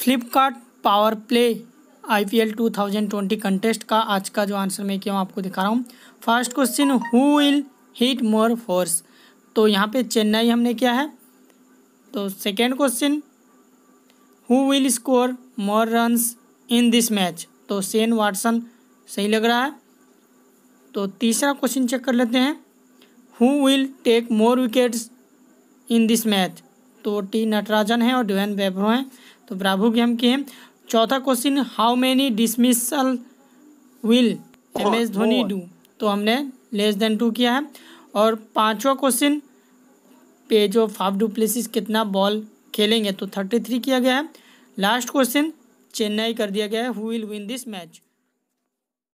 Flipkart power play I P L two thousand twenty contest का आज का जो आंसर मैं क्यों आपको दिखा रहा हूँ first question who will hit more fours तो यहाँ पे चेन्नई हमने किया है तो second question who will score more runs in this match तो सेन वाटसन सही लग रहा है तो तीसरा क्वेश्चन चेक कर लेते हैं who will take more wickets in this match तो टी नटराजन है और डोहन बेब्रो हैं तो ब्राभू गेम के हैं चौथा question how many dismissal will M S Dhoni do तो हमने लेस देन टू किया है और पांचवा क्वेश्चन पेज ऑफ हाफ डू प्लेसिस कितना बॉल खेलेंगे तो थर्टी थ्री किया गया है लास्ट क्वेश्चन चेन्नई कर दिया गया है who will win this match